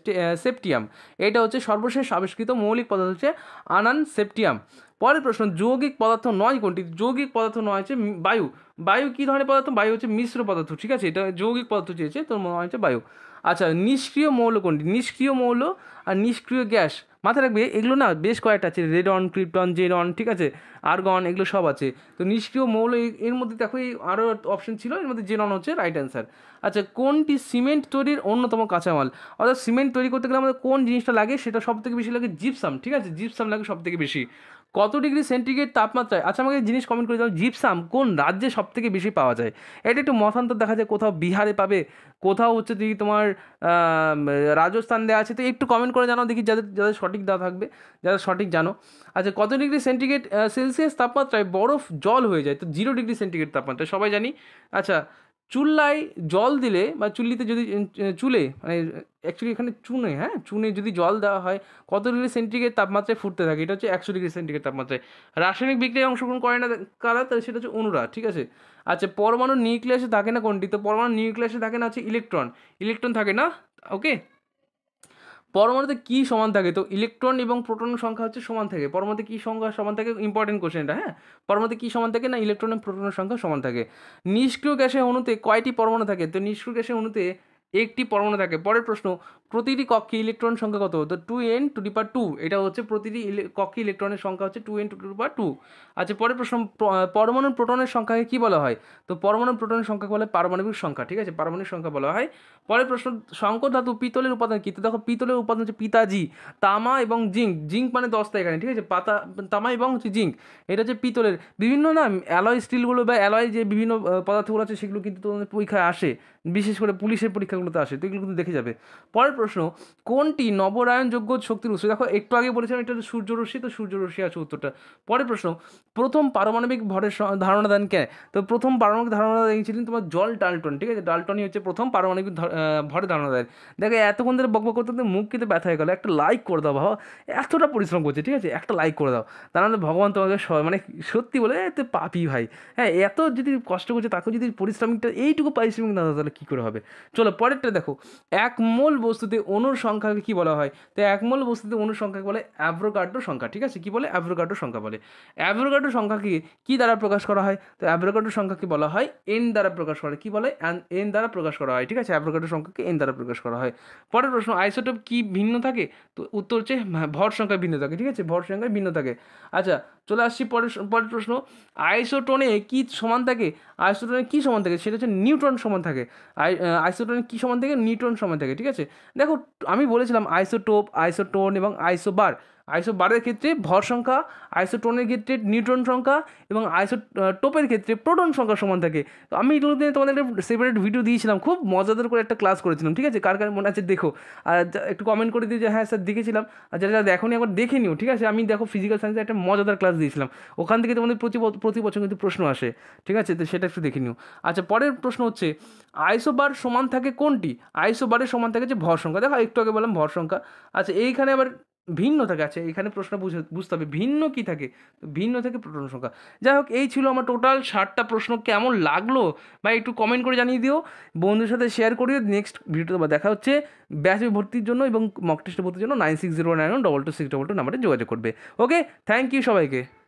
সেপটিয়াম এটা হচ্ছে সর্বশেষ আবিষ্কৃত মৌলিক পদার্থ হচ্ছে আনান সেপটিয়াম পরের প্রশ্ন যৌগিক পদার্থ নয় কোনটি যৌগিক পদার্থ নয় হচ্ছে বায়ু বায়ু কী ধরনের পদার্থ বায়ু হচ্ছে মিশ্র পদার্থ ঠিক আছে এটা যৌগিক পদার্থ চেয়েছে তোর মনে হচ্ছে বায়ু আচ্ছা নিষ্ক্রিয় মৌল কোনটি নিষ্ক্রিয় মৌল আর নিষ্ক্রিয় গ্যাস মাথায় রাখবে এগুলো না বেশ কয়েকটা আছে রেডন ক্রিপ্টন জেরন ঠিক আছে আর্গন এগুলো সব আছে তো নিষ্ক্রিয় মৌল এর মধ্যে দেখো এই আরও অপশন ছিল এর মধ্যে জেরন হচ্ছে রাইট অ্যান্সার আচ্ছা কোনটি সিমেন্ট তৈরির অন্যতম কাঁচামাল অর্থাৎ সিমেন্ট তৈরি করতে গেলে আমাদের কোন জিনিসটা লাগে সেটা সব থেকে বেশি লাগে জিপসাম ঠিক আছে জিপসাম লাগে সব থেকে বেশি কত ডিগ্রি সেন্টিগ্রেড তাপমাত্রায় আচ্ছা আমাকে জিনিস কমেন্ট করে দাও জিপসাম কোন রাজ্যে সব থেকে বেশি পাওয়া যায় এটা একটু মতান্তর দেখা যায় কোথাও বিহারে পাবে কোথাও হচ্ছে যদি তোমার রাজস্থান দেওয়া আছে তো একটু কমেন্ট করে জানাও দেখি যাদের যাদের সঠিক দেওয়া থাকবে যারা সঠিক জানো আচ্ছা কত ডিগ্রি সেন্টিগ্রেড সেলসিয়াস তাপমাত্রায় বরফ জল হয়ে যায় তো জিরো ডিগ্রি সেন্টিগ্রেড তাপমাত্রায় সবাই জানি আচ্ছা চুল্লায় জল দিলে বা চুল্লিতে যদি চুলে মানে অ্যাকচুয়ালি এখানে চুনে হ্যাঁ চুনে যদি জল দেওয়া হয় কত ডিগ্রি সেন্টিগ্রেড তাপমাত্রায় ফুটতে থাকে এটা হচ্ছে একশো ডিগ্রি সেন্টিগ্রেড তাপমাত্রায় রাসায়নিক বিক্রিয়ায় অংশগ্রহণ করে না কারা তাহলে সেটা হচ্ছে অনুরা ঠিক আছে আচ্ছা পরমাণু নিউক্লিয়াসে থাকে না কোনটি তো পরমাণু নিউক্লিয়াসে থাকে না আছে ইলেকট্রন ইলেকট্রন থাকে না ওকে পরমাণুতে কি সমান থাকে তো ইলেকট্রন এবং প্রোটনের সংখ্যা হচ্ছে সমান থাকে পরমাণুতে কি সংখ্যা সমান থাকে ইম্পর্টেন্ট কোশ্চেনটা হ্যাঁ পরমাণুতে কি সমান থাকে না ইলেকট্রন এবং প্রোটনের সংখ্যা সমান থাকে নিষ্ক্রিয় গ্যাসের অণুতে কয়টি পরমাণু থাকে তো নিষ্ক্রিয় গ্যাসের অণুতে একটি পরমাণু থাকে পরের প্রশ্ন প্রতিটি কক্ষে ইলেকট্রন সংখ্যা কত তো two N to the power two এটা হচ্ছে প্রতিটি কক্ষে ইলেকট্রনের সংখ্যা হচ্ছে two N to the power two আচ্ছা পরের প্রশ্ন পরমাণু প্রোটনের সংখ্যাকে কী বলা হয় তো পরমাণু প্রোটনের সংখ্যা বলে পারমাণবিক সংখ্যা ঠিক আছে পারমাণবিক সংখ্যা বলা হয় পরের প্রশ্ন শঙ্কর ধাতু পিতলের উপাদান কী তো দেখো পিতলের উপাদান হচ্ছে পিতাজি তামা এবং জিঙ্ক জিঙ্ক মানে দশটা এখানে ঠিক আছে পাতা তামা এবং হচ্ছে জিঙ্ক এটা হচ্ছে পিতলের বিভিন্ন না অ্যালয় স্টিলগুলো বা অ্যালয় যে বিভিন্ন পদার্থগুলো আছে সেগুলো কিন্তু তোমাদের পরীক্ষায় আসে বিশেষ করে পুলিশের পরীক্ষা প্রশ্নগুলোতে আসে তো এগুলো কিন্তু দেখে যাবে পরের প্রশ্ন কোনটি নবরায়ণযোগ্য শক্তির উৎস দেখো একটু আগে বলেছিলাম এটা সূর্যরশ্মি তো সূর্যরশ্মি আছে উত্তরটা পরের প্রশ্ন প্রথম পারমাণবিক ভরের ধারণা দেন কে তো প্রথম পারমাণবিক ধারণা দিয়েছিলেন তোমার জল ডালটন ঠিক আছে ডালটনই হচ্ছে প্রথম পারমাণবিক ভরের ধারণা দেন দেখো এতক্ষণ ধরে বকবক করতে কিন্তু মুখ কিন্তু ব্যথা হয়ে গেলো একটা লাইক করে দাও বাবা এতটা পরিশ্রম করছে ঠিক আছে একটা লাইক করে দাও তা নাহলে ভগবান তোমাকে মানে সত্যি বলে তুই পাপি ভাই হ্যাঁ এত যদি কষ্ট করছে তাকে যদি পরিশ্রমিকটা এইটুকু পারিশ্রমিক না দাও তাহলে কী করে হবে চলো পরে পরেরটা দেখো এক মোল বস্তুতে অনুর সংখ্যাকে কি বলা হয় তো এক মোল বস্তুতে অনুর সংখ্যাকে বলে অ্যাভ্রোকাডো সংখ্যা ঠিক আছে কি বলে অ্যাভ্রোকাডো সংখ্যা বলে অ্যাভ্রোগাড্রো সংখ্যাকে কি দ্বারা প্রকাশ করা হয় তো অ্যাভ্রোগাড্রো সংখ্যাকে বলা হয় এন দ্বারা প্রকাশ করা কি বলে এন দ্বারা প্রকাশ করা হয় ঠিক আছে অ্যাভ্রোকাডো সংখ্যাকে এন দ্বারা প্রকাশ করা হয় পরের প্রশ্ন আইসোটোপ কি ভিন্ন থাকে তো উত্তর হচ্ছে হ্যাঁ, ভর সংখ্যা ভিন্ন থাকে ঠিক আছে ভর সংখ্যা ভিন্ন থাকে আচ্ছা চলে আসছি পরের পরের প্রশ্ন আইসোটোনে কি সমান থাকে আইসোটোনে কি সমান থাকে সেটা হচ্ছে নিউটন সমান থাকে আই আইসোটোনে কি সমান থাকে নিউটন সমান থাকে ঠিক আছে দেখো আমি বলেছিলাম আইসোটোপ আইসোটোন এবং আইসোবার আইসো বারের ক্ষেত্রে ভর সংখ্যা আইসোটোনের ক্ষেত্রে নিউট্রন সংখ্যা এবং আইসো টোপের ক্ষেত্রে প্রোটন সংখ্যা সমান থাকে তো আমি এগুলো দিয়ে তোমাদের একটা সেপারেট ভিডিও দিয়েছিলাম খুব মজাদার করে একটা ক্লাস করেছিলাম ঠিক আছে কার কার মনে আছে দেখো আর একটু কমেন্ট করে দিই যে হ্যাঁ স্যার দেখেছিলাম আর যারা যারা দেখো একবার দেখে নিও ঠিক আছে আমি দেখো ফিজিক্যাল সায়েন্সে একটা মজাদার ক্লাস দিয়েছিলাম ওখান থেকে তোমাদের প্রতি প্রতি বছর কিন্তু প্রশ্ন আসে ঠিক আছে তো সেটা একটু দেখে নিও আচ্ছা পরের প্রশ্ন হচ্ছে আইসো বার সমান থাকে কোনটি আইসো বারের সমান থাকে যে ভর সংখ্যা দেখো একটু আগে বললাম ভর সংখ্যা আচ্ছা এইখানে আবার ভিন্ন থাকে আচ্ছা এখানে প্রশ্ন বুঝতে হবে ভিন্ন কী থাকে ভিন্ন থেকে প্রোটন সংখ্যা যাই হোক এই ছিল আমার টোটাল ষাটটা প্রশ্ন কেমন লাগলো বা একটু কমেন্ট করে জানিয়ে দিও বন্ধুর সাথে শেয়ার করিও নেক্সট ভিডিওতে দেখা হচ্ছে ব্যাচ ভর্তির জন্য এবং মক টেস্টে ভর্তির জন্য nine six zero nine double two six double two নাম্বারে যোগাযোগ করবে ওকে থ্যাংক ইউ সবাইকে